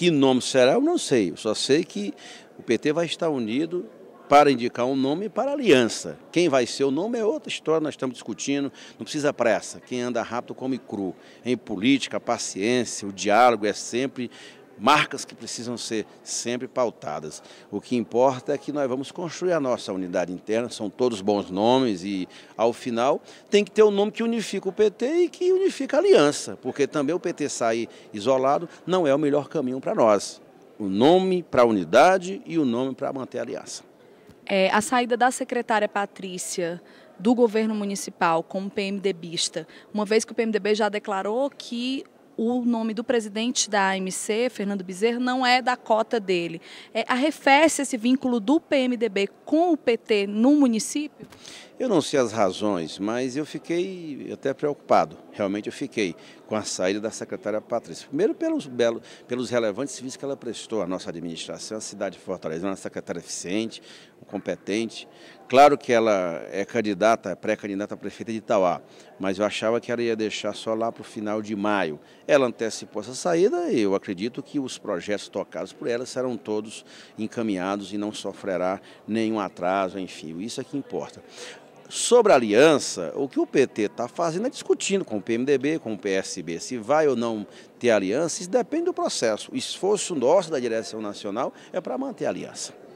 Que nome será, eu não sei. Eu só sei que o PT vai estar unido para indicar um nome para aliança. Quem vai ser o nome é outra história, nós estamos discutindo, não precisa pressa. Quem anda rápido come cru. Em política, paciência, o diálogo é sempre marcas que precisam ser sempre pautadas. O que importa é que nós vamos construir a nossa unidade interna, são todos bons nomes e, ao final, tem que ter o um nome que unifica o PT e que unifica a aliança, porque também o PT sair isolado não é o melhor caminho para nós. O nome para a unidade e o nome para manter a aliança. É, a saída da secretária Patrícia do governo municipal como PMDBista, uma vez que o PMDB já declarou que o nome do presidente da AMC, Fernando Bezerra, não é da cota dele. É, arrefece esse vínculo do PMDB com o PT no município? Eu não sei as razões, mas eu fiquei até preocupado. Realmente eu fiquei com a saída da secretária Patrícia. Primeiro pelos belos, pelos relevantes serviços que ela prestou à nossa administração, à cidade de Fortaleza, uma secretária eficiente, competente. Claro que ela é candidata, pré-candidata a prefeita de Itauá, mas eu achava que ela ia deixar só lá para o final de maio. Ela antecipou essa saída e eu acredito que os projetos tocados por ela serão todos encaminhados e não sofrerá nenhum atraso, enfim, isso é que importa. Sobre a aliança, o que o PT está fazendo é discutindo com o PMDB, com o PSB, se vai ou não ter aliança, isso depende do processo. O esforço nosso da direção nacional é para manter a aliança.